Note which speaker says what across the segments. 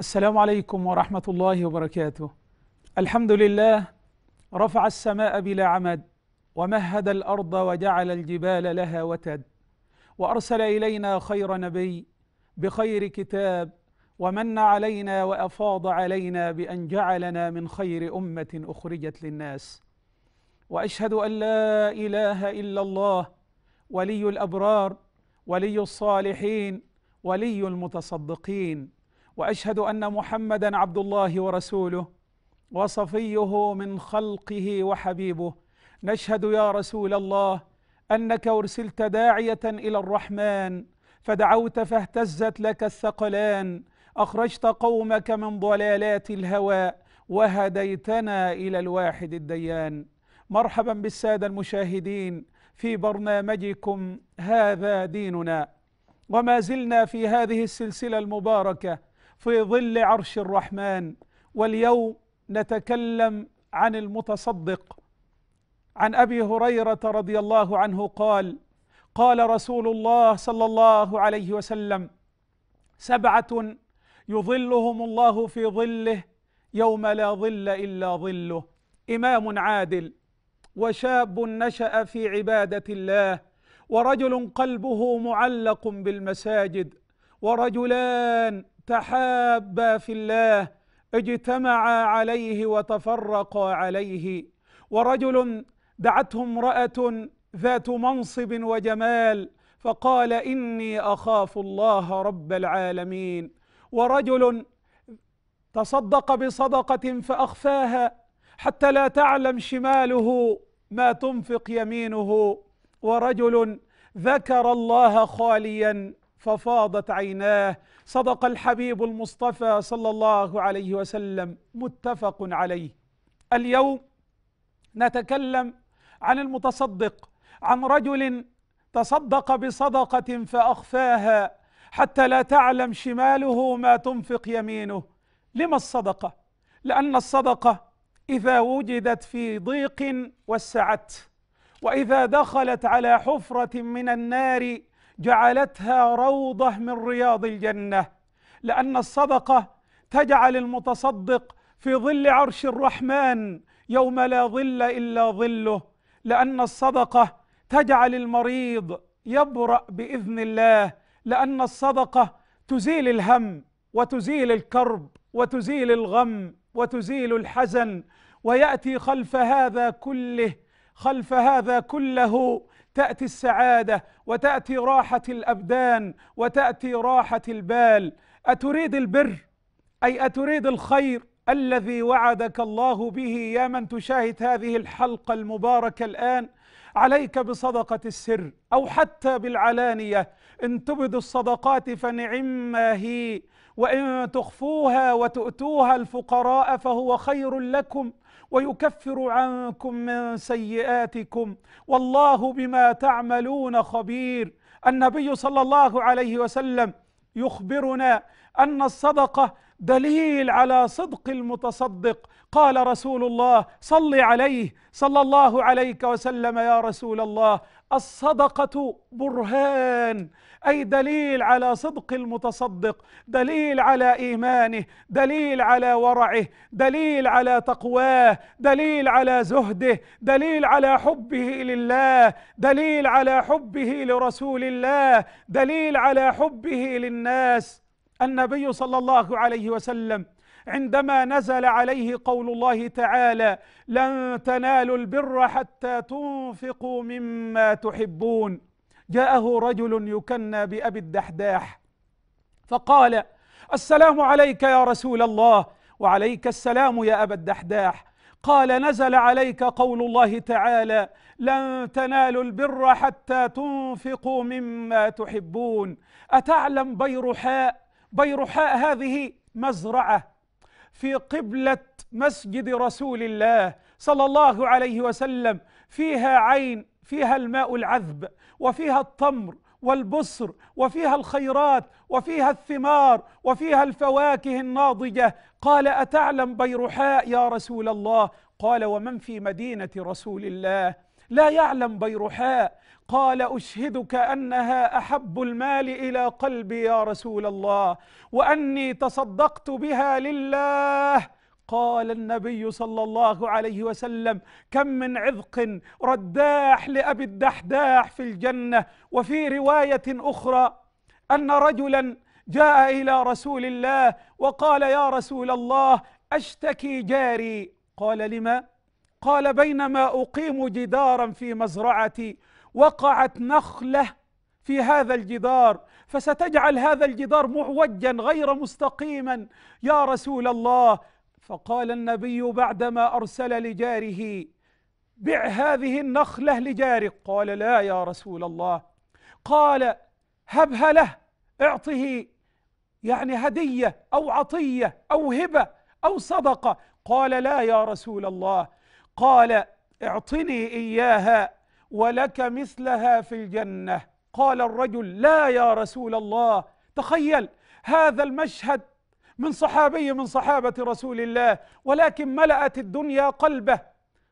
Speaker 1: السلام عليكم ورحمة الله وبركاته الحمد لله رفع السماء بلا عمد ومهد الأرض وجعل الجبال لها وتد وأرسل إلينا خير نبي بخير كتاب ومن علينا وأفاض علينا بأن جعلنا من خير أمة أخرجت للناس وأشهد أن لا إله إلا الله ولي الأبرار ولي الصالحين ولي المتصدقين واشهد ان محمدا عبد الله ورسوله وصفيه من خلقه وحبيبه نشهد يا رسول الله انك ارسلت داعيه الى الرحمن فدعوت فاهتزت لك الثقلان اخرجت قومك من ضلالات الهوى وهديتنا الى الواحد الديان مرحبا بالساده المشاهدين في برنامجكم هذا ديننا وما زلنا في هذه السلسله المباركه في ظل عرش الرحمن واليوم نتكلم عن المتصدق عن ابي هريره رضي الله عنه قال قال رسول الله صلى الله عليه وسلم سبعه يظلهم الله في ظله يوم لا ظل الا ظله امام عادل وشاب نشا في عباده الله ورجل قلبه معلق بالمساجد ورجلان تحابا في الله اجتمعا عليه وتفرقا عليه ورجل دعته امرأة ذات منصب وجمال فقال إني أخاف الله رب العالمين ورجل تصدق بصدقة فأخفاها حتى لا تعلم شماله ما تنفق يمينه ورجل ذكر الله خاليا ففاضت عيناه صدق الحبيب المصطفى صلى الله عليه وسلم متفق عليه اليوم نتكلم عن المتصدق عن رجل تصدق بصدقه فاخفاها حتى لا تعلم شماله ما تنفق يمينه لما الصدقه لان الصدقه اذا وجدت في ضيق وسعت واذا دخلت على حفره من النار جعلتها روضة من رياض الجنة لأن الصدقة تجعل المتصدق في ظل عرش الرحمن يوم لا ظل إلا ظله لأن الصدقة تجعل المريض يبرأ بإذن الله لأن الصدقة تزيل الهم وتزيل الكرب وتزيل الغم وتزيل الحزن ويأتي خلف هذا كله خلف هذا كله تأتي السعادة وتأتي راحة الأبدان وتأتي راحة البال أتريد البر أي أتريد الخير الذي وعدك الله به يا من تشاهد هذه الحلقة المباركة الآن عليك بصدقة السر أو حتى بالعلانية إن تبدوا الصدقات فنعما هي وإن تخفوها وتؤتوها الفقراء فهو خير لكم ويكفر عنكم من سيئاتكم والله بما تعملون خبير النبي صلى الله عليه وسلم يخبرنا أن الصدقة دليل على صدق المتصدق قال رسول الله صل عليه صلى الله عليك وسلم يا رسول الله الصدقة برهان أي دليل على صدق المتصدق دليل على إيمانه دليل على ورعه دليل على تقواه دليل على زهده دليل على حبه لله دليل على حبه لرسول الله دليل على حبه للناس النبي صلى الله عليه وسلم عندما نزل عليه قول الله تعالى لن تنالوا البر حتى تنفقوا مما تحبون جاءه رجل يكنى بأبي الدحداح فقال السلام عليك يا رسول الله وعليك السلام يا أبا الدحداح قال نزل عليك قول الله تعالى لن تنالوا البر حتى تنفقوا مما تحبون أتعلم بيرحاء بيرحاء هذه مزرعة في قبلة مسجد رسول الله صلى الله عليه وسلم فيها عين فيها الماء العذب وفيها التمر والبصر وفيها الخيرات وفيها الثمار وفيها الفواكه الناضجه قال اتعلم بيرحاء يا رسول الله قال ومن في مدينه رسول الله لا يعلم بيرحاء قال اشهدك انها احب المال الى قلبي يا رسول الله واني تصدقت بها لله قال النبي صلى الله عليه وسلم كم من عذق رداح لأبي الدحداح في الجنة وفي رواية أخرى أن رجلا جاء إلى رسول الله وقال يا رسول الله أشتكي جاري قال لما؟ قال بينما أقيم جدارا في مزرعتي وقعت نخلة في هذا الجدار فستجعل هذا الجدار معوجا غير مستقيما يا رسول الله فقال النبي بعدما أرسل لجاره بع هذه النخلة لجارك قال لا يا رسول الله قال هبها له اعطه يعني هدية أو عطية أو هبة أو صدقة قال لا يا رسول الله قال اعطني إياها ولك مثلها في الجنة قال الرجل لا يا رسول الله تخيل هذا المشهد من صحابي من صحابة رسول الله ولكن ملأت الدنيا قلبه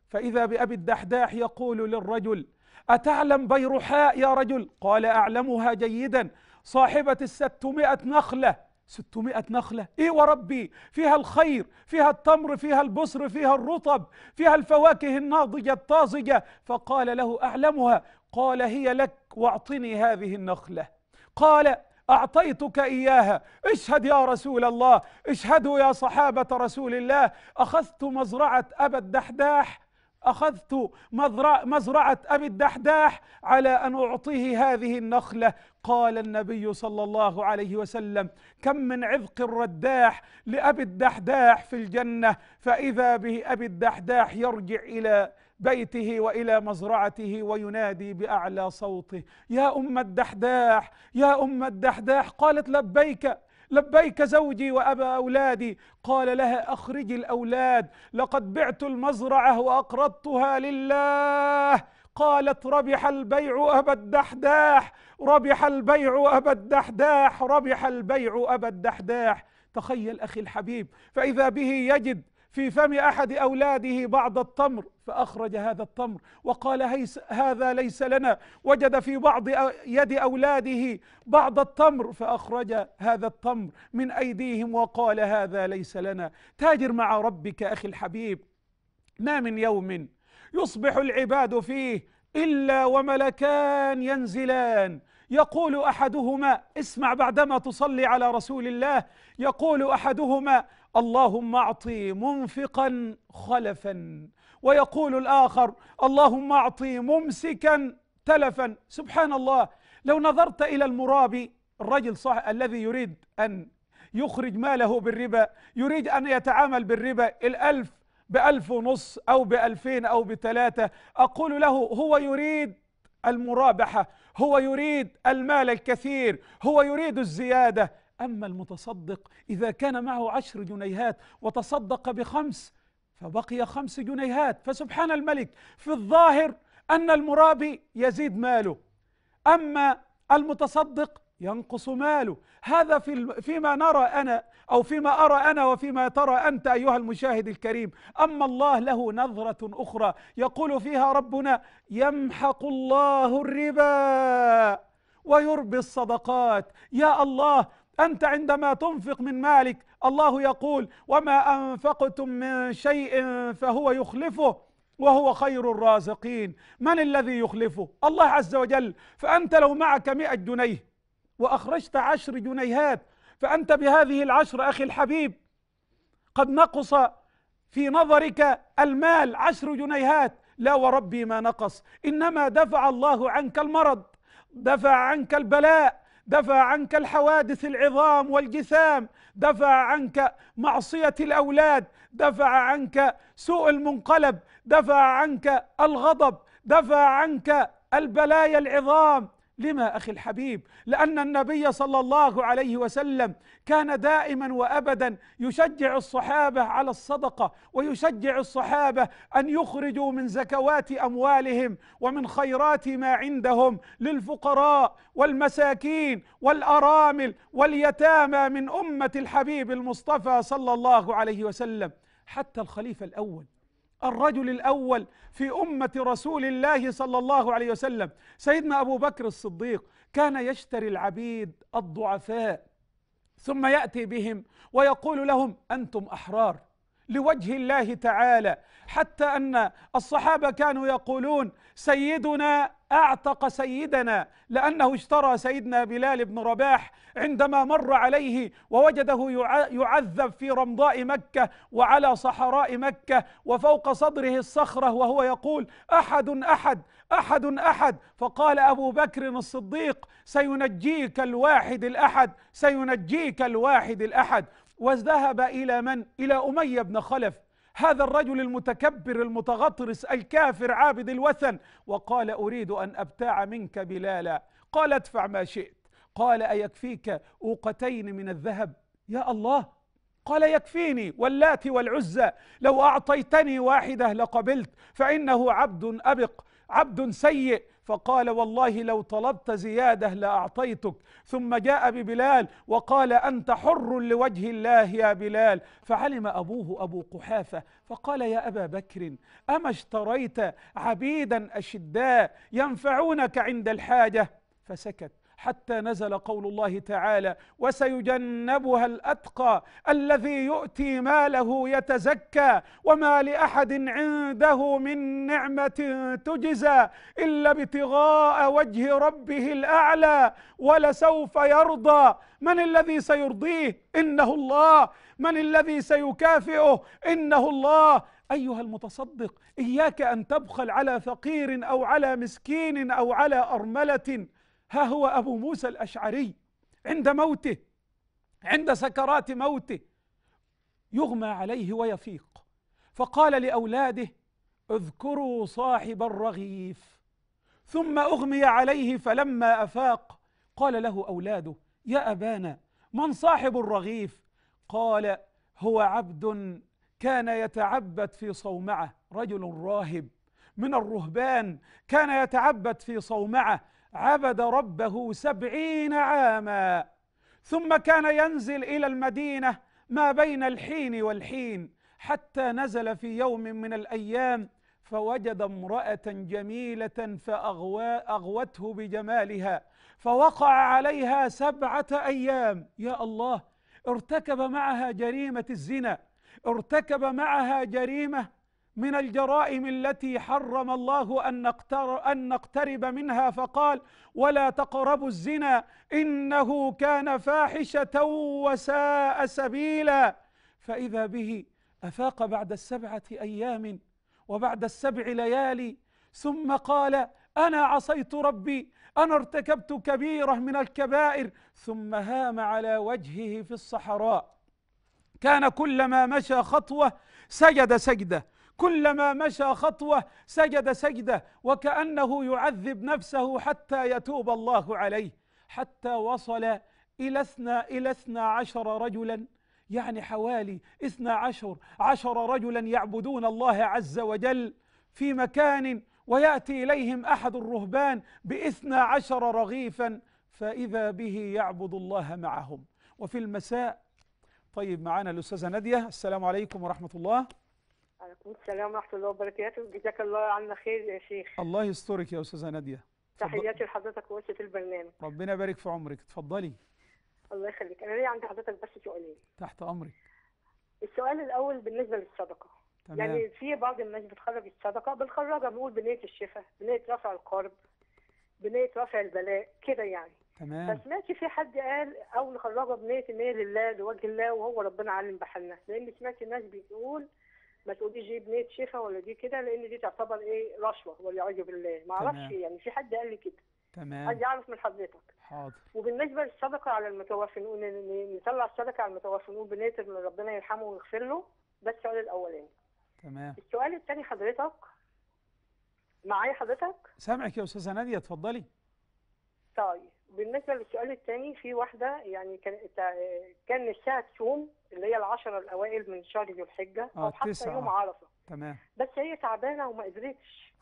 Speaker 1: فإذا بأبي الدحداح يقول للرجل أتعلم بيرحاء يا رجل قال أعلمها جيدا صاحبة الستمائة نخلة ستمائة نخلة إيه وربي فيها الخير فيها التمر فيها البصر فيها الرطب فيها الفواكه الناضجة الطازجة فقال له أعلمها قال هي لك واعطني هذه النخلة قال أعطيتك إياها اشهد يا رسول الله اشهدوا يا صحابة رسول الله أخذت مزرعة أبا الدحداح أخذت مزرعة, مزرعة أبي الدحداح على أن أعطيه هذه النخلة قال النبي صلى الله عليه وسلم كم من عذق الرداح لأبي الدحداح في الجنة فإذا به أبي الدحداح يرجع إلى بيته والى مزرعته وينادي باعلى صوته يا ام الدحداح يا ام الدحداح قالت لبيك لبيك زوجي وابا اولادي قال لها اخرجي الاولاد لقد بعت المزرعه واقرضتها لله قالت ربح البيع أبا الدحداح ربح البيع أبا الدحداح ربح البيع أبا الدحداح تخيل أخي الحبيب فإذا به يجد في فم احد اولاده بعض التمر فاخرج هذا التمر وقال هيس هذا ليس لنا وجد في بعض يد اولاده بعض التمر فاخرج هذا التمر من ايديهم وقال هذا ليس لنا تاجر مع ربك اخي الحبيب ما من يوم يصبح العباد فيه الا وملكان ينزلان يقول احدهما اسمع بعدما تصلي على رسول الله يقول احدهما اللهم اعطي منفقا خلفا ويقول الاخر اللهم اعطي ممسكا تلفا سبحان الله لو نظرت الى المرابي الرجل صح الذي يريد ان يخرج ماله بالربا يريد ان يتعامل بالربا الالف بألف ونص أو بألفين أو بثلاثة أقول له هو يريد المرابحة هو يريد المال الكثير هو يريد الزيادة أما المتصدق إذا كان معه عشر جنيهات وتصدق بخمس فبقي خمس جنيهات فسبحان الملك في الظاهر أن المرابي يزيد ماله أما المتصدق ينقص ماله هذا في فيما نرى أنا أو فيما أرى أنا وفيما ترى أنت أيها المشاهد الكريم أما الله له نظرة أخرى يقول فيها ربنا يمحق الله الربا ويربي الصدقات يا الله أنت عندما تنفق من مالك الله يقول وما أنفقتم من شيء فهو يخلفه وهو خير الرازقين من الذي يخلفه الله عز وجل فأنت لو معك مئة جنيه وأخرجت عشر جنيهات فأنت بهذه العشر أخي الحبيب قد نقص في نظرك المال عشر جنيهات لا وربي ما نقص إنما دفع الله عنك المرض دفع عنك البلاء دفع عنك الحوادث العظام والجسام دفع عنك معصية الأولاد دفع عنك سوء المنقلب دفع عنك الغضب دفع عنك البلايا العظام لما أخي الحبيب لأن النبي صلى الله عليه وسلم كان دائما وأبدا يشجع الصحابة على الصدقة ويشجع الصحابة أن يخرجوا من زكوات أموالهم ومن خيرات ما عندهم للفقراء والمساكين والأرامل واليتامى من أمة الحبيب المصطفى صلى الله عليه وسلم حتى الخليفة الأول الرجل الأول في أمة رسول الله صلى الله عليه وسلم سيدنا أبو بكر الصديق كان يشتري العبيد الضعفاء ثم يأتي بهم ويقول لهم أنتم أحرار لوجه الله تعالى حتى أن الصحابة كانوا يقولون سيدنا اعتق سيدنا لانه اشترى سيدنا بلال بن رباح عندما مر عليه ووجده يعذب في رمضاء مكه وعلى صحراء مكه وفوق صدره الصخره وهو يقول احد احد احد احد فقال ابو بكر الصديق سينجيك الواحد الاحد سينجيك الواحد الاحد وذهب الى من الى اميه بن خلف هذا الرجل المتكبر المتغطرس الكافر عابد الوثن وقال أريد أن أبتاع منك بلالا قال ادفع ما شئت قال أيكفيك أوقتين من الذهب يا الله قال يكفيني واللات والعزى لو أعطيتني واحدة لقبلت فإنه عبد أبق عبد سيء فقال والله لو طلبت زيادة لأعطيتك ثم جاء ببلال وقال أنت حر لوجه الله يا بلال فعلم أبوه أبو قحافة فقال يا أبا بكر أما اشتريت عبيدا أشداء ينفعونك عند الحاجة فسكت حتى نزل قول الله تعالى وسيجنبها الأتقى الذي يؤتي ماله يتزكى وما لأحد عنده من نعمة تجزى إلا ابتغاء وجه ربه الأعلى ولسوف يرضى من الذي سيرضيه إنه الله من الذي سيكافئه إنه الله أيها المتصدق إياك أن تبخل على فقير أو على مسكين أو على أرملة ها هو أبو موسى الأشعري عند موته عند سكرات موته يغمى عليه ويفيق فقال لأولاده اذكروا صاحب الرغيف ثم أغمي عليه فلما أفاق قال له أولاده يا أبانا من صاحب الرغيف قال هو عبد كان يتعبد في صومعه رجل راهب من الرهبان كان يتعبد في صومعه عبد ربه سبعين عاما ثم كان ينزل إلى المدينة ما بين الحين والحين حتى نزل في يوم من الأيام فوجد امرأة جميلة فأغوته بجمالها فوقع عليها سبعة أيام يا الله ارتكب معها جريمة الزنا ارتكب معها جريمة من الجرائم التي حرم الله أن, نقترب, أن نقترب منها فقال ولا تقربوا الزنا إنه كان فاحشة وساء سبيلا فإذا به أفاق بعد السبعة أيام وبعد السبع ليالي ثم قال أنا عصيت ربي أنا ارتكبت كبيرة من الكبائر ثم هام على وجهه في الصحراء كان كلما مشى خطوة سجد سجده كلما مشى خطوة سجد سجدة وكأنه يعذب نفسه حتى يتوب الله عليه حتى وصل إلى اثنى إلى اثنى عشر رجلا يعني حوالي اثنى عشر عشر رجلا يعبدون الله عز وجل في مكان ويأتي إليهم أحد الرهبان باثنى عشر رغيفا فإذا به يعبد الله معهم وفي المساء طيب معانا الأستاذة نادية السلام عليكم ورحمة الله
Speaker 2: وعليكم السلام ورحمه الله وبركاته جزاك الله عنا خير يا شيخ
Speaker 1: الله يسترك يا استاذه ناديه
Speaker 2: تحياتي لحضرتك وأسرة البرنامج
Speaker 1: ربنا يبارك في عمرك اتفضلي
Speaker 2: الله يخليك انا ليا عند حضرتك بس سؤالين تحت امرك السؤال الاول بالنسبه للصدقه تمام. يعني في بعض الناس بتخرج الصدقه بنخرجها بنقول بنيه الشفاء بنيه رفع القرب بنيه رفع البلاء كده يعني تمام فسمعت في حد قال او نخرجها بنيه ان هي لله لوجه الله وهو ربنا عالم بحالنا لان سمعت الناس بتقول ما تقوليش دي بنيه شيخه ولا دي كده لان دي تعتبر ايه رشوه والعياذ بالله ما اعرفش يعني في حد قال لي كده تمام عايز اعرف من حضرتك حاضر وبالنسبه للصدقه على المتوفي نقول نطلع الصدقه على المتوفي نقول بنيه ان ربنا يرحمه ويغفر له ده السؤال الاولاني تمام السؤال الثاني حضرتك معايا حضرتك
Speaker 1: سامعك يا استاذه ناديه اتفضلي
Speaker 2: طيب بالنسبه للسؤال الثاني في واحده يعني كان كان نفسها تصوم اللي هي العشرة الاوائل من شهر ذو الحجه آه، او حتى يوم عرفه تمام بس هي تعبانه وما قدرتش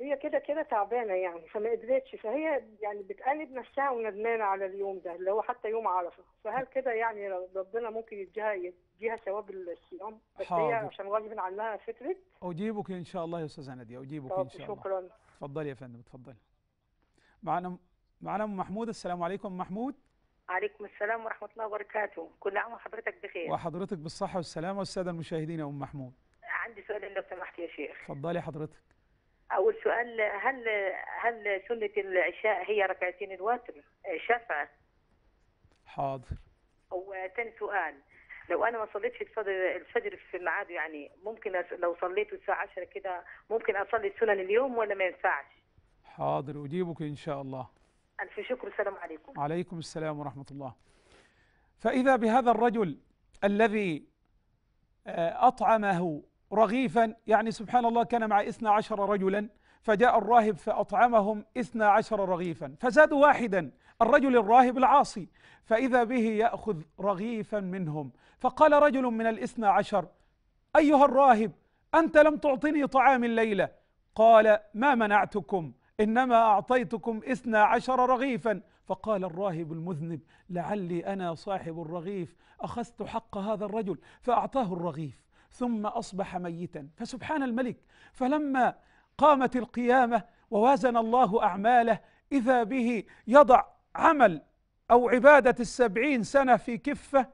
Speaker 2: هي كده كده تعبانه يعني فما قدرتش فهي يعني بتقلب نفسها وندمانه على اليوم ده اللي هو حتى يوم عرفه فهل كده يعني ربنا ممكن يديها يديها ثواب الصيام بس هي عشان غصب عنها فكره
Speaker 1: اجيبك ان شاء الله يا استاذه ناديه اجيبك ان شاء الله شكرا اتفضلي يا فندم اتفضلي معنا معانا ام محمود السلام عليكم محمود
Speaker 2: عليكم السلام ورحمه الله وبركاته كل عام وحضرتك بخير وحضرتك
Speaker 1: بالصحه والسلامه والساده المشاهدين يا ام محمود
Speaker 2: عندي سؤال لو سمحت يا شيخ
Speaker 1: اتفضلي حضرتك
Speaker 2: اول سؤال هل هل سنه العشاء هي ركعتين الوتر شفع حاضر وثاني سؤال لو انا ما صليتش الفجر الفجر في الميعاد يعني ممكن لو صليت الساعه 10 كده ممكن اصلي السنن اليوم ولا ما ينفعش
Speaker 1: حاضر اجيبك ان شاء الله
Speaker 2: ألف شكر السلام عليكم
Speaker 1: عليكم السلام ورحمة الله فإذا بهذا الرجل الذي آه، أطعمه رغيفا يعني سبحان الله كان مع إثنى عشر رجلا فجاء الراهب فأطعمهم إثنى عشر رغيفا فزادوا واحدا الرجل الراهب العاصي فإذا به يأخذ رغيفا منهم فقال رجل من الإثنى عشر أيها الراهب أنت لم تعطني طعام الليلة قال ما منعتكم إنما أعطيتكم إثنى عشر رغيفا فقال الراهب المذنب لعلي أنا صاحب الرغيف أخذت حق هذا الرجل فأعطاه الرغيف ثم أصبح ميتا فسبحان الملك فلما قامت القيامة ووازن الله أعماله إذا به يضع عمل أو عبادة السبعين سنة في كفة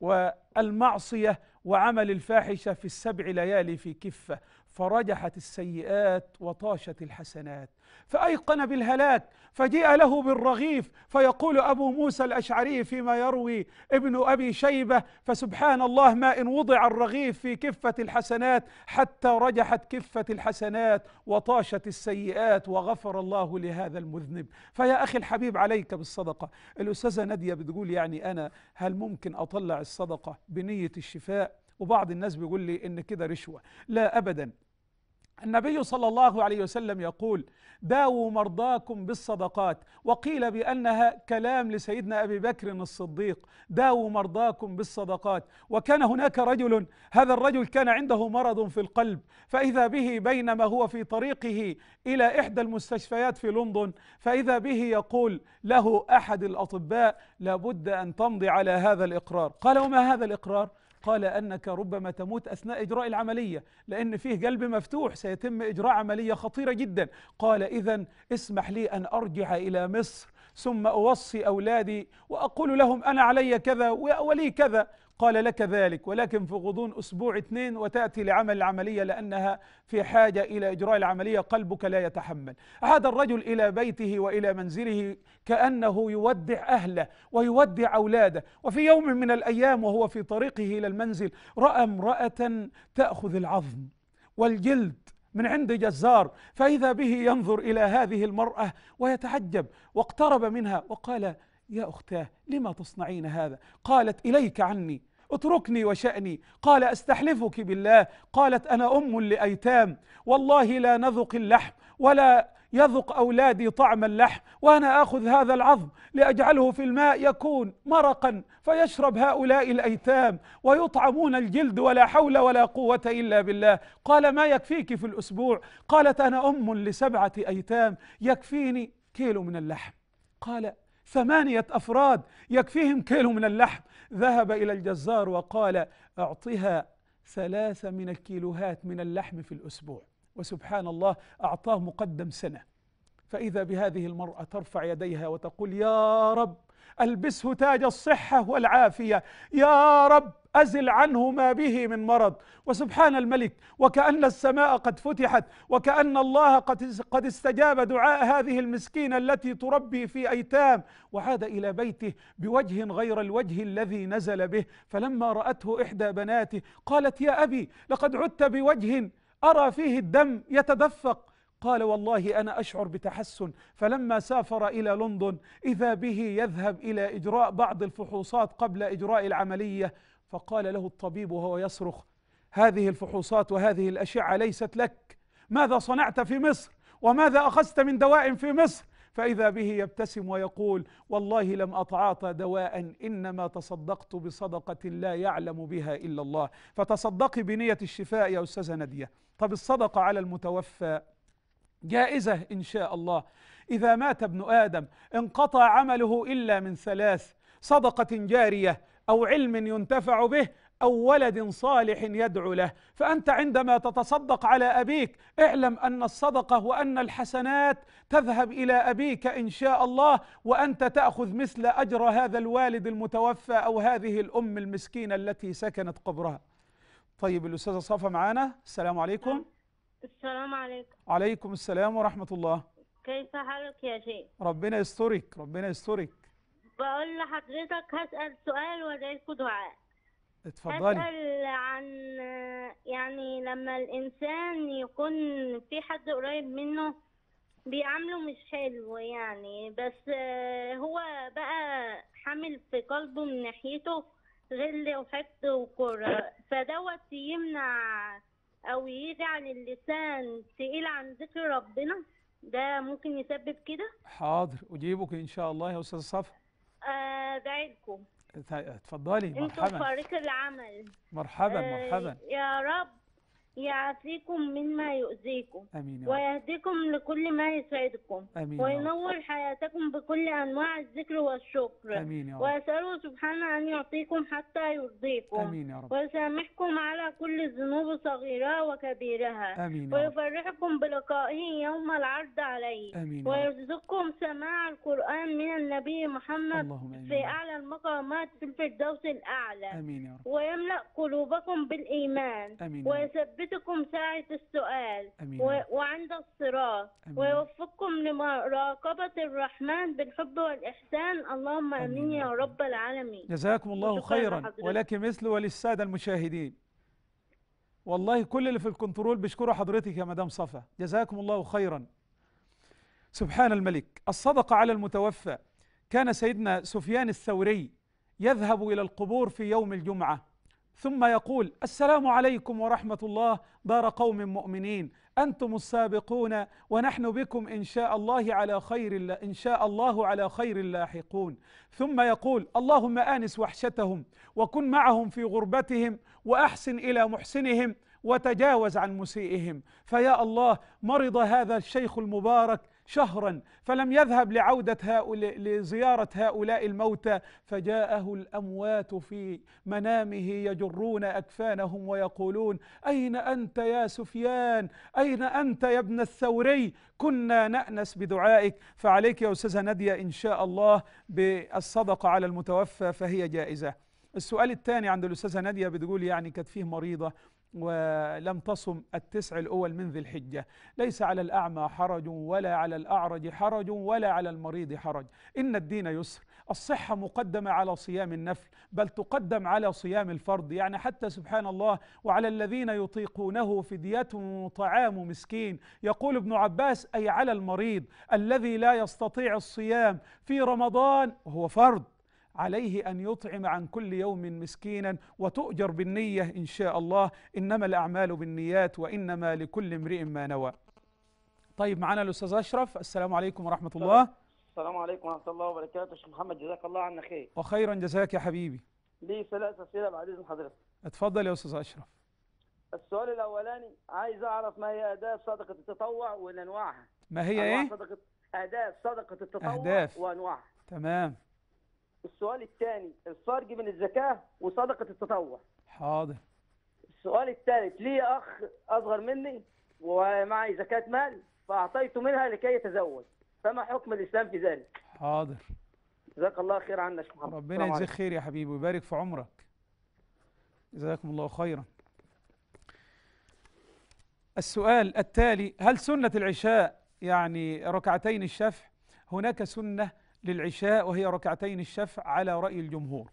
Speaker 1: والمعصية وعمل الفاحشة في السبع ليالي في كفة فرجحت السيئات وطاشت الحسنات فأيقن بالهلاك فجيء له بالرغيف فيقول أبو موسى الأشعري فيما يروي ابن أبي شيبة فسبحان الله ما إن وضع الرغيف في كفة الحسنات حتى رجحت كفة الحسنات وطاشت السيئات وغفر الله لهذا المذنب فيا أخي الحبيب عليك بالصدقة الأستاذة نادية بتقول يعني أنا هل ممكن أطلع الصدقة بنية الشفاء وبعض الناس بيقول لي ان كده رشوه لا ابدا النبي صلى الله عليه وسلم يقول داووا مرضاكم بالصدقات وقيل بأنها كلام لسيدنا أبي بكر الصديق داووا مرضاكم بالصدقات وكان هناك رجل هذا الرجل كان عنده مرض في القلب فإذا به بينما هو في طريقه إلى إحدى المستشفيات في لندن فإذا به يقول له أحد الأطباء لابد أن تمضي على هذا الإقرار قال وما هذا الإقرار؟ قال أنك ربما تموت أثناء إجراء العملية لأن فيه قلب مفتوح سيتم إجراء عملية خطيرة جدا قال إذا اسمح لي أن أرجع إلى مصر ثم أوصي أولادي وأقول لهم أنا علي كذا ولي كذا قال لك ذلك ولكن في غضون أسبوع اثنين وتأتي لعمل العملية لأنها في حاجة إلى إجراء العملية قلبك لا يتحمل عاد الرجل إلى بيته وإلى منزله كأنه يودع أهله ويودع أولاده وفي يوم من الأيام وهو في طريقه إلى المنزل رأى امرأة تأخذ العظم والجلد من عند جزار فإذا به ينظر إلى هذه المرأة ويتعجب واقترب منها وقال يا أختاه لما تصنعين هذا قالت إليك عني اتركني وشأني قال أستحلفك بالله قالت أنا أم لأيتام والله لا نذق اللحم ولا يذق أولادي طعم اللحم وأنا أخذ هذا العظم لأجعله في الماء يكون مرقا فيشرب هؤلاء الأيتام ويطعمون الجلد ولا حول ولا قوة إلا بالله قال ما يكفيك في الأسبوع قالت أنا أم لسبعة أيتام يكفيني كيلو من اللحم قال ثمانية أفراد يكفيهم كيلو من اللحم ذهب إلى الجزار وقال أعطها ثلاثة من الكيلوهات من اللحم في الأسبوع وسبحان الله أعطاه مقدم سنة فإذا بهذه المرأة ترفع يديها وتقول يا رب ألبسه تاج الصحة والعافية يا رب أزل عنه ما به من مرض وسبحان الملك وكأن السماء قد فتحت وكأن الله قد قد استجاب دعاء هذه المسكينة التي تربي في أيتام وعاد إلى بيته بوجه غير الوجه الذي نزل به فلما رأته إحدى بناته قالت يا أبي لقد عدت بوجه أرى فيه الدم يتدفق قال والله أنا أشعر بتحسن فلما سافر إلى لندن إذا به يذهب إلى إجراء بعض الفحوصات قبل إجراء العملية فقال له الطبيب وهو يصرخ هذه الفحوصات وهذه الأشعة ليست لك ماذا صنعت في مصر وماذا أخذت من دواء في مصر فإذا به يبتسم ويقول والله لم أتعاطى دواء إنما تصدقت بصدقة لا يعلم بها إلا الله فتصدقي بنية الشفاء يا أستاذة نادية طب الصدقة على المتوفى جائزة إن شاء الله إذا مات ابن آدم انقطع عمله إلا من ثلاث صدقة جارية أو علم ينتفع به أو ولد صالح يدعو له فأنت عندما تتصدق على أبيك اعلم أن الصدقة وأن الحسنات تذهب إلى أبيك إن شاء الله وأنت تأخذ مثل أجر هذا الوالد المتوفى أو هذه الأم المسكينة التي سكنت قبرها طيب الأستاذة صفا معانا السلام عليكم
Speaker 3: السلام عليكم
Speaker 1: عليكم السلام ورحمة الله
Speaker 3: كيف حالك يا شيخ
Speaker 1: ربنا يسترك ربنا يسترك
Speaker 3: بقول لحضرتك هسأل سؤال وادعيكوا دعاء اتفضلي هسأل عن يعني لما الإنسان يكون في حد قريب منه بيعامله مش حلو يعني بس آه، هو بقى حامل في قلبه من ناحيته غل وحقد وكره فدوت يمنع او يجي عن اللسان تقيل عن ذكر ربنا ده ممكن يسبب كده
Speaker 1: حاضر اجيبك ان شاء الله يا استاذه صفا
Speaker 3: ادعي آه، لكم
Speaker 1: اتفضلي مرحبا انتوا فريق
Speaker 3: العمل
Speaker 1: مرحبا مرحبا آه،
Speaker 3: يا رب يعافيكم مما يؤذيكم امين يا رب. ويهديكم لكل ما يسعدكم امين يا رب. وينور حياتكم بكل انواع الذكر والشكر امين يا رب ويساله سبحانه ان يعطيكم حتى يرضيكم امين يا رب ويسامحكم على كل الذنوب صغيرها وكبيرها امين يا رب ويفرحكم بلقائه يوم العرض عليه امين ويرزقكم سماع القران من النبي محمد في اعلى المقامات في الفردوس الاعلى امين يا رب ويملا قلوبكم بالايمان امين ويثبت حضرتكم ساعة السؤال و... وعند الصراط ويوفقكم لمراقبة الرحمن بالحب والإحسان اللهم أمين, أمين يا رب العالمين
Speaker 1: جزاكم الله خيرا ولك مثل وللسادة المشاهدين والله كل اللي في الكنترول بيشكروا حضرتك يا مدام صفا جزاكم الله خيرا سبحان الملك الصدقة على المتوفى كان سيدنا سفيان الثوري يذهب إلى القبور في يوم الجمعة ثم يقول السلام عليكم ورحمة الله دار قوم مؤمنين أنتم السابقون ونحن بكم إن شاء الله على خير إن شاء الله على خير اللاحقون ثم يقول اللهم آنس وحشتهم وكن معهم في غربتهم وأحسن إلى محسنهم وتجاوز عن مسيئهم فيا الله مرض هذا الشيخ المبارك شهرا فلم يذهب لعودة هؤلاء لزيارة هؤلاء الموتى فجاءه الأموات في منامه يجرون أكفانهم ويقولون أين أنت يا سفيان أين أنت يا ابن الثوري كنا نأنس بدعائك فعليك يا أستاذة نادية إن شاء الله بالصدقة على المتوفى فهي جائزة السؤال الثاني عند الأستاذة نادية بتقول يعني كانت فيه مريضة ولم تصم التسع الأول من ذي الحجة ليس على الأعمى حرج ولا على الأعرج حرج ولا على المريض حرج إن الدين يسر الصحة مقدمة على صيام النفل بل تقدم على صيام الفرض يعني حتى سبحان الله وعلى الذين يطيقونه فدية طعام مسكين يقول ابن عباس أي على المريض الذي لا يستطيع الصيام في رمضان وهو فرض عليه أن يطعم عن كل يوم مسكينا وتؤجر بالنية إن شاء الله إنما الأعمال بالنيات وإنما لكل امرئ ما نوى طيب معنا الأستاذ أشرف السلام عليكم ورحمة الله
Speaker 2: السلام عليكم ورحمة الله وبركاته شيخ محمد جزاك الله عنا خير
Speaker 1: وخيرا جزاك يا حبيبي
Speaker 2: لي ثلاث أسئلة بعد حضرتك
Speaker 1: اتفضل يا أستاذ أشرف
Speaker 2: السؤال الأولاني عايز أعرف ما هي آداب صدقة التطوع وأنواعها ما هي إيه؟ صدقة أهداف صدقة التطوع أهداف. وأنواعها تمام السؤال الثاني الفرق بين الزكاه وصدقه التطوع حاضر السؤال الثالث لي اخ اصغر مني ومعي زكاه مال فاعطيت منها لكي يتزوج فما حكم الاسلام في ذلك حاضر جزاك الله خير عنا يا محمد
Speaker 1: ربنا يجزيك خير يا حبيبي ويبارك في عمرك جزاكم الله خيرا السؤال التالي هل سنة العشاء يعني ركعتين الشفع هناك سنة للعشاء وهي ركعتين الشفع على رأي الجمهور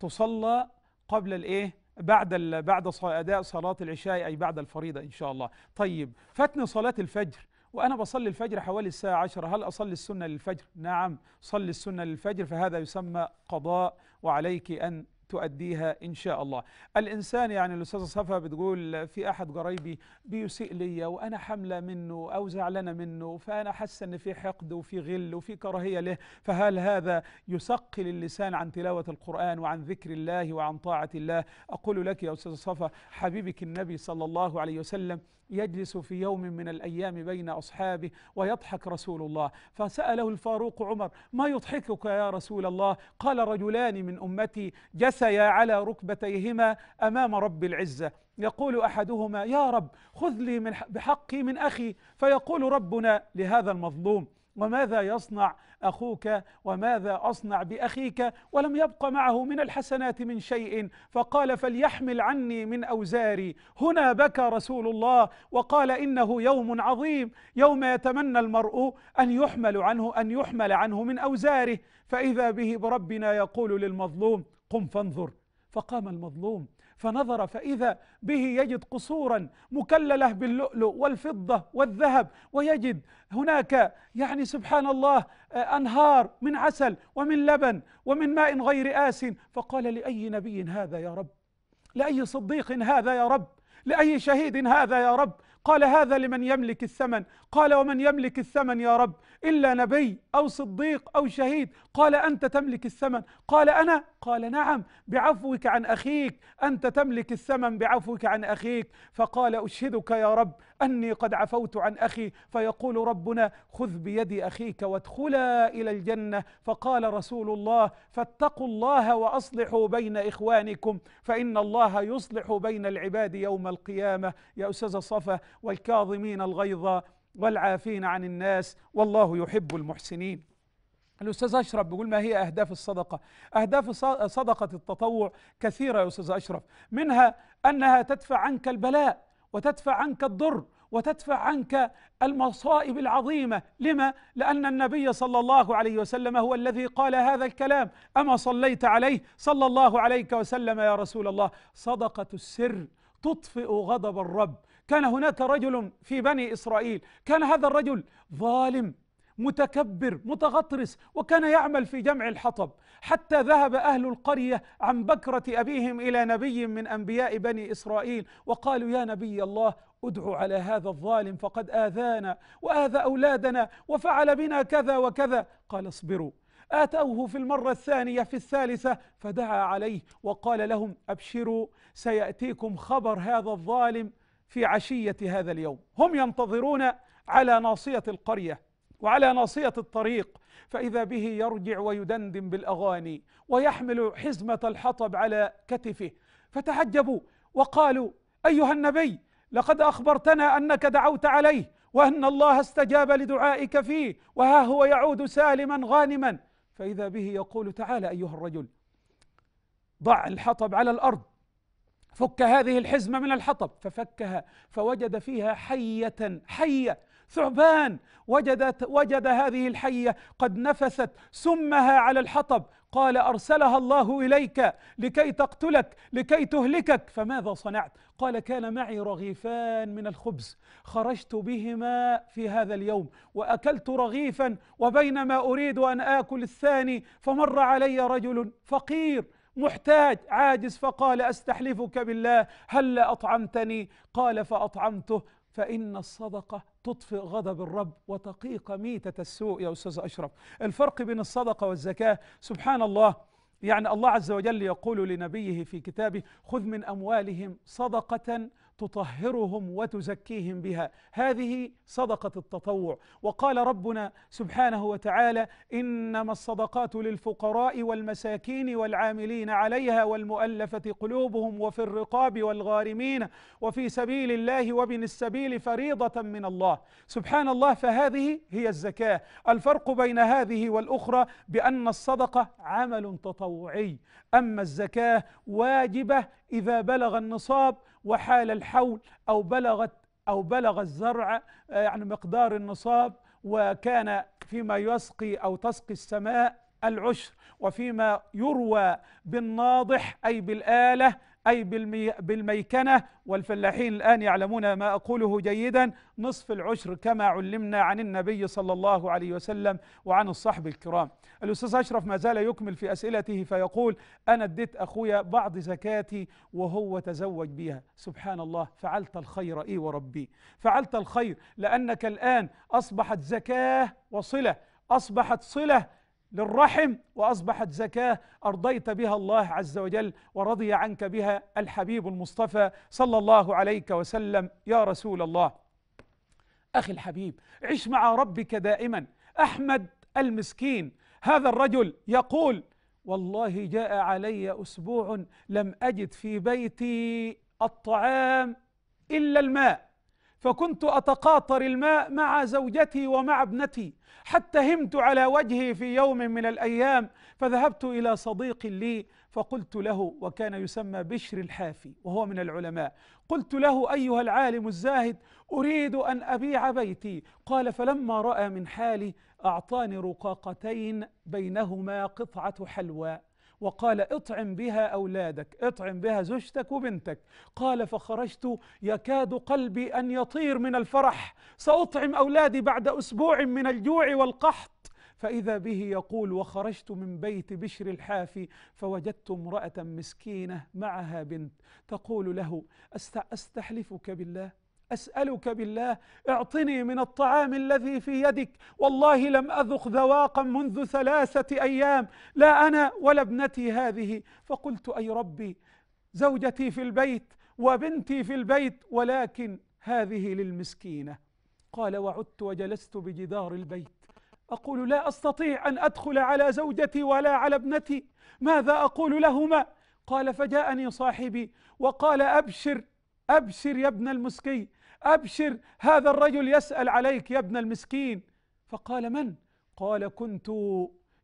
Speaker 1: تصلى قبل الايه بعد ال بعد اداء صلاه العشاء اي بعد الفريضه ان شاء الله طيب فاتني صلاه الفجر وانا بصلي الفجر حوالي الساعه 10 هل اصلي السنه للفجر نعم صلي السنه للفجر فهذا يسمى قضاء وعليك ان تؤديها إن شاء الله الإنسان يعني الأستاذة صفا بتقول في أحد قرايبي بيسيء ليا وأنا حاملة منه أو زعلانة منه فأنا حاسة إن في حقد وفي غل وفي كراهية له فهل هذا يثقل اللسان عن تلاوة القرآن وعن ذكر الله وعن طاعة الله أقول لك يا أستاذ صفا حبيبك النبي صلى الله عليه وسلم يجلس في يوم من الأيام بين أصحابه ويضحك رسول الله فسأله الفاروق عمر ما يضحكك يا رسول الله قال رجلان من أمتي جس جثيا على ركبتيهما أمام رب العزة يقول أحدهما يا رب خذ لي من بحقي من أخي فيقول ربنا لهذا المظلوم وماذا يصنع أخوك وماذا أصنع بأخيك ولم يبق معه من الحسنات من شيء فقال فليحمل عني من أوزاري هنا بكى رسول الله وقال إنه يوم عظيم يوم يتمنى المرء أن يحمل عنه أن يحمل عنه من أوزاره فإذا به بربنا يقول للمظلوم قم فانظر فقام المظلوم فنظر فإذا به يجد قصورا مكللة باللؤلؤ والفضة والذهب ويجد هناك يعني سبحان الله آه، أنهار من عسل ومن لبن ومن ماء غير آس فقال لأي نبي هذا يا رب لأي صديق هذا يا رب لأي شهيد هذا يا رب قال هذا لمن يملك الثمن قال ومن يملك الثمن يا رب إلا نبي أو صديق أو شهيد قال أنت تملك الثمن قال أنا قال نعم بعفوك عن أخيك أنت تملك الثمن بعفوك عن أخيك فقال أشهدك يا رب أني قد عفوت عن أخي فيقول ربنا خذ بيد أخيك وادخلا إلى الجنة فقال رسول الله فاتقوا الله وأصلحوا بين إخوانكم فإن الله يصلح بين العباد يوم القيامة يا أستاذ صفا والكاظمين الغيظ والعافين عن الناس والله يحب المحسنين الأستاذ أشرف بيقول ما هي أهداف الصدقة أهداف صدقة التطوع كثيرة يا أستاذ أشرف منها أنها تدفع عنك البلاء وتدفع عنك الضر وتدفع عنك المصائب العظيمة لما؟ لأن النبي صلى الله عليه وسلم هو الذي قال هذا الكلام أما صليت عليه صلى الله عليك وسلم يا رسول الله صدقة السر تطفئ غضب الرب كان هناك رجل في بني إسرائيل كان هذا الرجل ظالم متكبر متغطرس وكان يعمل في جمع الحطب حتى ذهب أهل القرية عن بكرة أبيهم إلى نبي من أنبياء بني إسرائيل وقالوا يا نبي الله ادعو على هذا الظالم فقد آذانا وآذى أولادنا وفعل بنا كذا وكذا قال اصبروا آتوه في المرة الثانية في الثالثة فدعا عليه وقال لهم أبشروا سيأتيكم خبر هذا الظالم في عشية هذا اليوم هم ينتظرون على ناصية القرية وعلى ناصية الطريق فإذا به يرجع ويدندن بالأغاني ويحمل حزمة الحطب على كتفه فتعجبوا وقالوا أيها النبي لقد أخبرتنا أنك دعوت عليه وأن الله استجاب لدعائك فيه وها هو يعود سالما غانما فإذا به يقول تعالى أيها الرجل ضع الحطب على الأرض فك هذه الحزمة من الحطب ففكها فوجد فيها حية حية ثعبان وجدت وجد هذه الحية قد نفست سمها على الحطب قال أرسلها الله إليك لكي تقتلك لكي تهلكك فماذا صنعت قال كان معي رغيفان من الخبز خرجت بهما في هذا اليوم وأكلت رغيفا وبينما أريد أن آكل الثاني فمر علي رجل فقير محتاج عاجز فقال أستحلفك بالله هل أطعمتني قال فأطعمته فإن الصدقة تطفئ غضب الرب وتقيق ميتة السوء يا أستاذ أشرف الفرق بين الصدقة والزكاة سبحان الله يعني الله عز وجل يقول لنبيه في كتابه خذ من أموالهم صدقة تطهرهم وتزكيهم بها هذه صدقة التطوع وقال ربنا سبحانه وتعالى إنما الصدقات للفقراء والمساكين والعاملين عليها والمؤلفة قلوبهم وفي الرقاب والغارمين وفي سبيل الله وبن السبيل فريضة من الله سبحان الله فهذه هي الزكاة الفرق بين هذه والأخرى بأن الصدقة عمل تطوعي أما الزكاة واجبة إذا بلغ النصاب وحال الحول أو بلغت أو بلغ الزرع آه، يعني مقدار النصاب وكان فيما يسقي أو تسقي السماء العشر وفيما يروى بالناضح أي بالآلة أي بالميكنة والفلاحين الآن يعلمون ما أقوله جيدا نصف العشر كما علمنا عن النبي صلى الله عليه وسلم وعن الصحب الكرام الأستاذ أشرف ما زال يكمل في أسئلته فيقول أنا اديت أخويا بعض زكاتي وهو تزوج بها سبحان الله فعلت الخير إي وربي فعلت الخير لأنك الآن أصبحت زكاة وصلة أصبحت صلة للرحم وأصبحت زكاة أرضيت بها الله عز وجل ورضي عنك بها الحبيب المصطفى صلى الله عليك وسلم يا رسول الله أخي الحبيب عش مع ربك دائما أحمد المسكين هذا الرجل يقول والله جاء علي أسبوع لم أجد في بيتي الطعام إلا الماء فكنت أتقاطر الماء مع زوجتي ومع ابنتي حتى همت على وجهي في يوم من الأيام فذهبت إلى صديق لي فقلت له وكان يسمى بشر الحافي وهو من العلماء قلت له أيها العالم الزاهد أريد أن أبيع بيتي قال فلما رأى من حالي أعطاني رقاقتين بينهما قطعة حلوى وقال اطعم بها أولادك اطعم بها زوجتك وبنتك قال فخرجت يكاد قلبي أن يطير من الفرح سأطعم أولادي بعد أسبوع من الجوع والقحط فإذا به يقول وخرجت من بيت بشر الحافي فوجدت امرأة مسكينة معها بنت تقول له أستحلفك بالله أسألك بالله اعطني من الطعام الذي في يدك والله لم أذق ذواقا منذ ثلاثة أيام لا أنا ولا ابنتي هذه فقلت أي ربي زوجتي في البيت وبنتي في البيت ولكن هذه للمسكينة قال وعدت وجلست بجدار البيت أقول لا أستطيع أن أدخل على زوجتي ولا على ابنتي ماذا أقول لهما قال فجاءني صاحبي وقال أبشر أبشر يا ابن المسكي أبشر هذا الرجل يسأل عليك يا ابن المسكين فقال من؟ قال كنت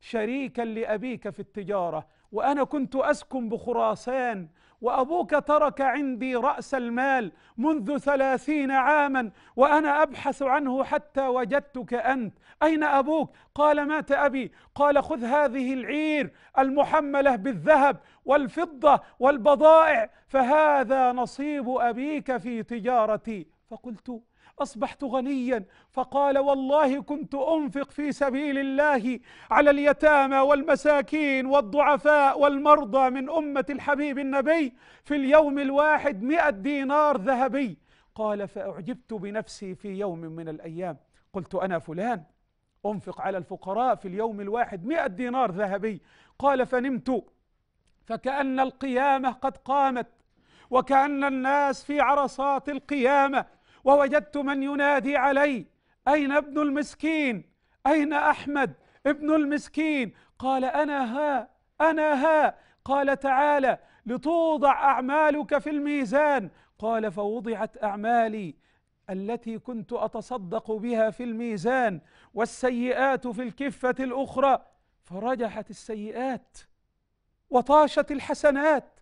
Speaker 1: شريكا لأبيك في التجارة وأنا كنت أسكن بخراسان وأبوك ترك عندي رأس المال منذ ثلاثين عاما وأنا أبحث عنه حتى وجدتك أنت أين أبوك؟ قال مات أبي قال خذ هذه العير المحملة بالذهب والفضة والبضائع فهذا نصيب أبيك في تجارتي فقلت أصبحت غنيا فقال والله كنت أنفق في سبيل الله على اليتامى والمساكين والضعفاء والمرضى من أمة الحبيب النبي في اليوم الواحد مئة دينار ذهبي قال فأعجبت بنفسي في يوم من الأيام قلت أنا فلان أنفق على الفقراء في اليوم الواحد مئة دينار ذهبي قال فنمت فكأن القيامة قد قامت وكأن الناس في عرصات القيامة ووجدت من ينادي علي أين ابن المسكين أين أحمد ابن المسكين قال أنا ها أنا ها قال تعالى لتوضع أعمالك في الميزان قال فوضعت أعمالي التي كنت أتصدق بها في الميزان والسيئات في الكفة الأخرى فرجحت السيئات وطاشت الحسنات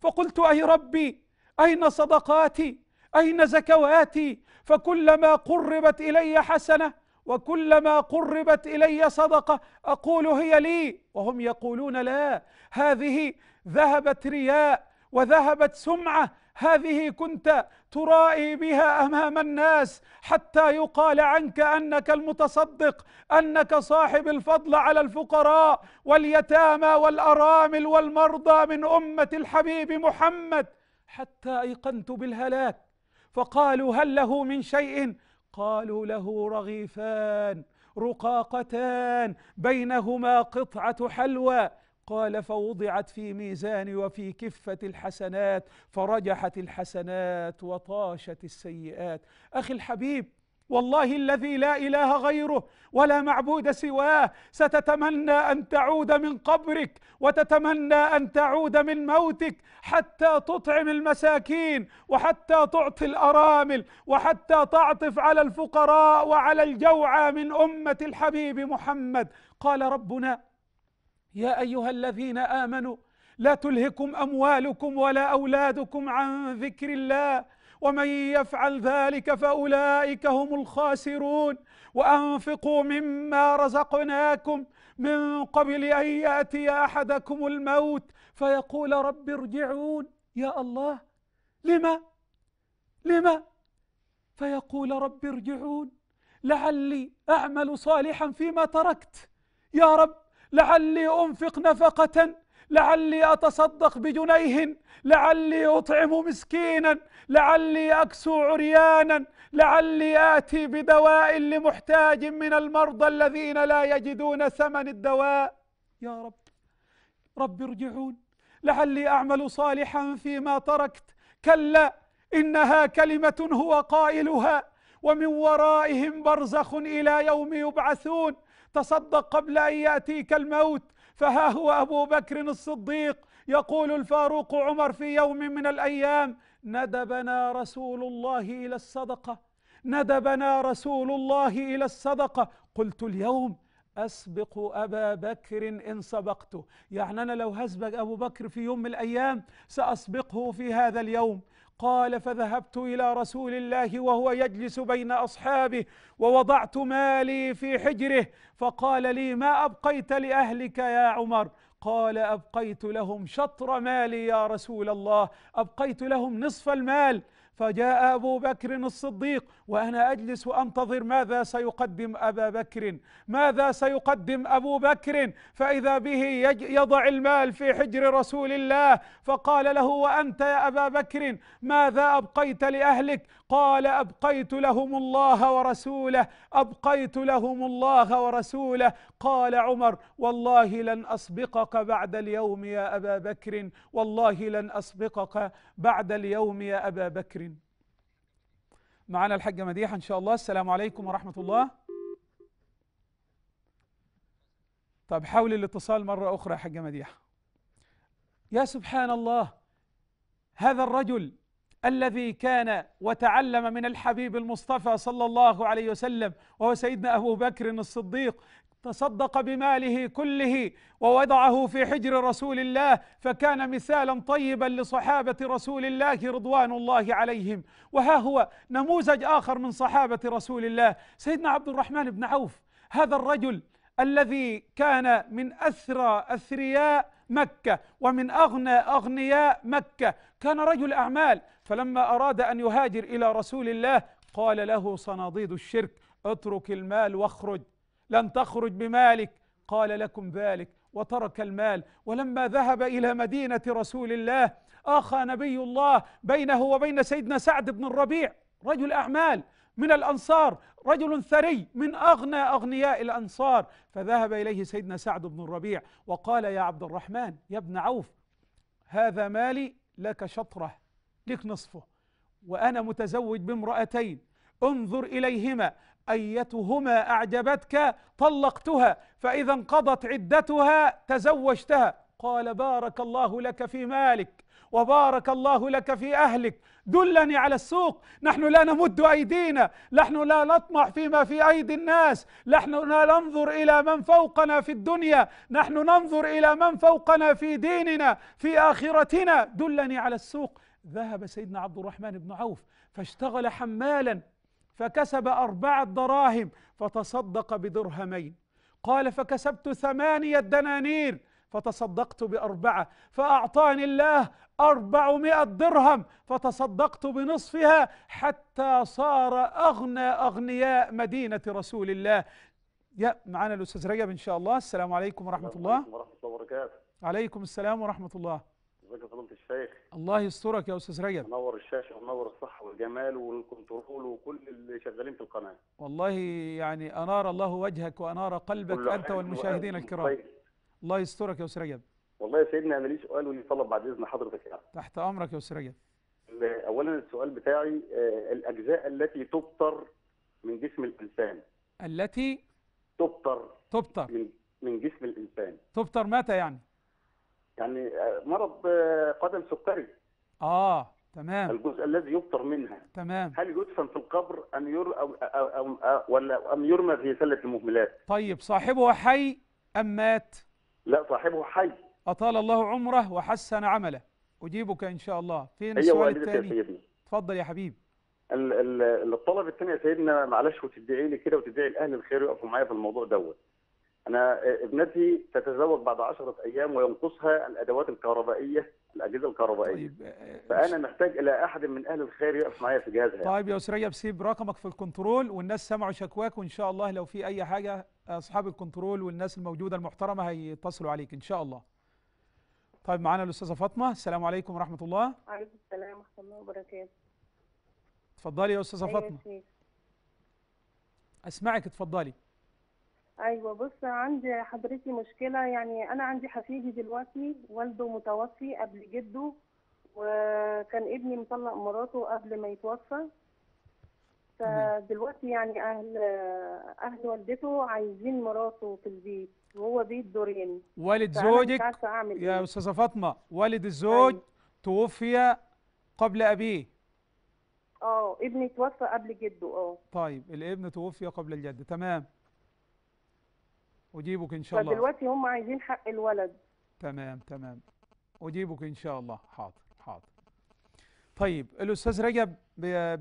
Speaker 1: فقلت أي ربي أين صدقاتي أين زكواتي فكلما قربت إلي حسنة وكلما قربت إلي صدقة أقول هي لي وهم يقولون لا هذه ذهبت رياء وذهبت سمعة هذه كنت ترائي بها امام الناس حتى يقال عنك انك المتصدق انك صاحب الفضل على الفقراء واليتامى والارامل والمرضى من امه الحبيب محمد حتى ايقنت بالهلاك فقالوا هل له من شيء قالوا له رغيفان رقاقتان بينهما قطعة حلوى قال فوضعت في ميزان وفي كفة الحسنات فرجحت الحسنات وطاشت السيئات أخي الحبيب والله الذي لا اله غيره ولا معبود سواه ستتمنى ان تعود من قبرك وتتمنى ان تعود من موتك حتى تطعم المساكين وحتى تعطي الارامل وحتى تعطف على الفقراء وعلى الجوعى من امه الحبيب محمد قال ربنا يا ايها الذين امنوا لا تلهكم اموالكم ولا اولادكم عن ذكر الله ومن يفعل ذلك فأولئك هم الخاسرون وأنفقوا مما رزقناكم من قبل أن يأتي أحدكم الموت فيقول رب ارجعون يا الله لما لما فيقول رب ارجعون لعلي أعمل صالحا فيما تركت يا رب لعلي أنفق نفقة لعلي أتصدق بجنيه لعلي أطعم مسكينا لعلي أكسو عريانا لعلي آتي بدواء لمحتاج من المرضى الذين لا يجدون ثمن الدواء يا رب رب ارجعون لعلي أعمل صالحا فيما تركت كلا إنها كلمة هو قائلها ومن ورائهم برزخ إلى يوم يبعثون تصدق قبل أن يأتيك الموت فها هو أبو بكر الصديق يقول الفاروق عمر في يوم من الأيام ندبنا رسول الله إلى الصدقة ندبنا رسول الله إلى الصدقة قلت اليوم أسبق أبا بكر إن سبقته يعني أنا لو هسبق أبو بكر في يوم من الأيام سأسبقه في هذا اليوم قال فذهبت إلى رسول الله وهو يجلس بين أصحابه ووضعت مالي في حجره فقال لي ما أبقيت لأهلك يا عمر قال أبقيت لهم شطر مالي يا رسول الله أبقيت لهم نصف المال فجاء أبو بكر الصديق وأنا أجلس وأنتظر ماذا سيقدم أبا بكر ماذا سيقدم أبو بكر فإذا به يضع المال في حجر رسول الله فقال له وأنت يا أبا بكر ماذا أبقيت لأهلك قال أبقيت لهم الله ورسوله أبقيت لهم الله ورسوله قال عمر والله لن أسبقك بعد اليوم يا أبا بكر والله لن أسبقك بعد اليوم يا أبا بكر معنا الحجة مديحة إن شاء الله السلام عليكم ورحمة الله طب حاول الاتصال مرة أخرى يا حجة مديحة يا سبحان الله هذا الرجل الذي كان وتعلم من الحبيب المصطفى صلى الله عليه وسلم وهو سيدنا أبو بكر الصديق تصدق بماله كله ووضعه في حجر رسول الله فكان مثالا طيبا لصحابة رسول الله رضوان الله عليهم وها هو نموذج آخر من صحابة رسول الله سيدنا عبد الرحمن بن عوف هذا الرجل الذي كان من أثرى أثرياء مكة ومن أغنى أغنياء مكة كان رجل أعمال فلما أراد أن يهاجر إلى رسول الله قال له صناديد الشرك اترك المال واخرج لن تخرج بمالك قال لكم ذلك وترك المال ولما ذهب إلى مدينة رسول الله آخى نبي الله بينه وبين سيدنا سعد بن الربيع رجل أعمال من الأنصار رجل ثري من أغنى أغنياء الأنصار فذهب إليه سيدنا سعد بن الربيع وقال يا عبد الرحمن يا ابن عوف هذا مالي لك شطره لك نصفه وأنا متزوج بامرأتين انظر إليهما أيتهما أعجبتك طلقتها فإذا انقضت عدتها تزوجتها قال بارك الله لك في مالك وبارك الله لك في أهلك دلني على السوق نحن لا نمد أيدينا نحن لا نطمع فيما في أيدي الناس نحن لا ننظر إلى من فوقنا في الدنيا نحن ننظر إلى من فوقنا في ديننا في آخرتنا دلني على السوق ذهب سيدنا عبد الرحمن بن عوف فاشتغل حمالا فكسب أربعة دراهم فتصدق بدرهمين قال فكسبت ثمانية دنانير فتصدقت بأربعة فأعطاني الله أربعمائة درهم فتصدقت بنصفها حتى صار أغنى أغنياء مدينة رسول الله يا معنا الأستاذ رجب إن شاء الله السلام عليكم ورحمة الله ورحمة الله وبركاته عليكم السلام ورحمة الله ازيك يا فضيلة الشيخ الله يسترك يا أستاذ رجب منور الشاشة ومنور الصحة والجمال والكنترول وكل اللي شغالين في القناة والله يعني أنار الله وجهك وأنار قلبك أنت والمشاهدين الكرام طيب. الله يسترك يا استاذ رجب والله يا سيدنا انا لي سؤال ولي طلب بعد اذن حضرتك يعني تحت امرك يا استاذ رجب اولا السؤال بتاعي آه، الاجزاء
Speaker 2: التي تبطر من جسم الانسان
Speaker 1: التي تبطر تبطر
Speaker 2: من, من جسم الانسان
Speaker 1: تبطر متى يعني يعني آه، مرض آه، قدم سكري اه تمام
Speaker 2: الجزء الذي يبطر منها
Speaker 1: تمام هل يدفن في
Speaker 2: القبر ام ير أو أو أو أو ولا ام يرمى في سله المهملات
Speaker 1: طيب صاحبه حي ام مات لا صاحبه حي أطال الله عمره وحسن عمله أجيبك إن شاء الله فين أيوة، السؤال الثاني اتفضل يا حبيبي الطلب الثاني يا سيدنا معلش وتدعي لي كده وتدعي الأهل الخير يقفوا معايا في الموضوع دوت
Speaker 2: أنا آه، ابنتي تتزوج بعد 10 أيام وينقصها الأدوات الكهربائية
Speaker 1: الأجهزة الكهربائية طيب آه، آه، فأنا محتاج إلى أحد من أهل الخير يقف معايا في جهازها طيب يا أسرية بسيب رقمك في الكنترول والناس سمعوا شكواك وإن شاء الله لو في أي حاجة اصحاب الكنترول والناس الموجوده المحترمه هيتصلوا عليك ان شاء الله طيب معانا الاستاذه فاطمه السلام عليكم ورحمه الله
Speaker 2: وعليكم السلام ورحمه الله وبركاته
Speaker 1: اتفضلي يا استاذه أيوة فاطمه اسمعك اتفضلي
Speaker 2: ايوه بص عندي حضرتي مشكله يعني انا عندي حفيدي دلوقتي والده متوفي قبل جده وكان ابني مطلق مراته قبل ما يتوفى فدلوقتي يعني اهل اهل والدته عايزين مراته في البيت وهو بيت دورين
Speaker 1: والد زوجك يا إيه. استاذه فاطمه والد الزوج أيوه. توفي قبل ابيه
Speaker 2: اه ابني توفى قبل جده اه
Speaker 1: طيب الابن توفي قبل الجد تمام اجيبك ان شاء الله فدلوقتي
Speaker 2: هم عايزين حق الولد
Speaker 1: تمام تمام اجيبك ان شاء الله حاضر حاضر طيب الأستاذ رجب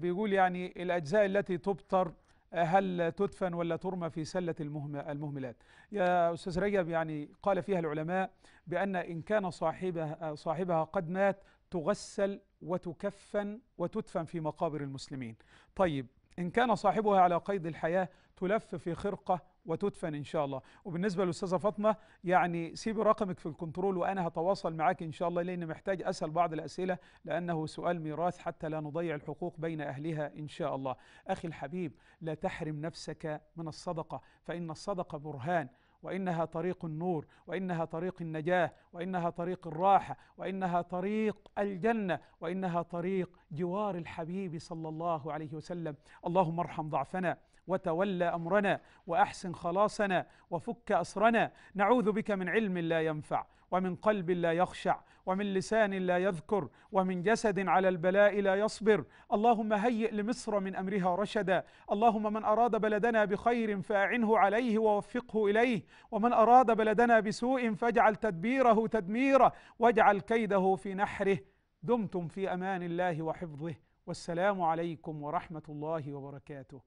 Speaker 1: بيقول يعني الأجزاء التي تبتر آه، هل تدفن ولا ترمى في سلة المهملات يا أستاذ رجب يعني قال فيها العلماء بأن إن كان صاحبها, صاحبها قد مات تغسل وتكفن وتدفن في مقابر المسلمين طيب إن كان صاحبها على قيد الحياة تلف في خرقة وتدفن ان شاء الله وبالنسبه للاستاذه فاطمه يعني سيبي رقمك في الكنترول وانا هتواصل معاك ان شاء الله لان محتاج اسال بعض الاسئله لانه سؤال ميراث حتى لا نضيع الحقوق بين اهلها ان شاء الله اخي الحبيب لا تحرم نفسك من الصدقه فان الصدقه برهان وانها طريق النور وانها طريق النجاه وانها طريق الراحه وانها طريق الجنه وانها طريق جوار الحبيب صلى الله عليه وسلم اللهم ارحم ضعفنا وتولى امرنا واحسن خلاصنا وفك اسرنا نعوذ بك من علم لا ينفع ومن قلب لا يخشع ومن لسان لا يذكر ومن جسد على البلاء لا يصبر اللهم هيئ لمصر من امرها رشدا اللهم من اراد بلدنا بخير فاعنه عليه ووفقه اليه ومن اراد بلدنا بسوء فاجعل تدبيره تدميره واجعل كيده في نحره دمتم في امان الله وحفظه والسلام عليكم ورحمه الله وبركاته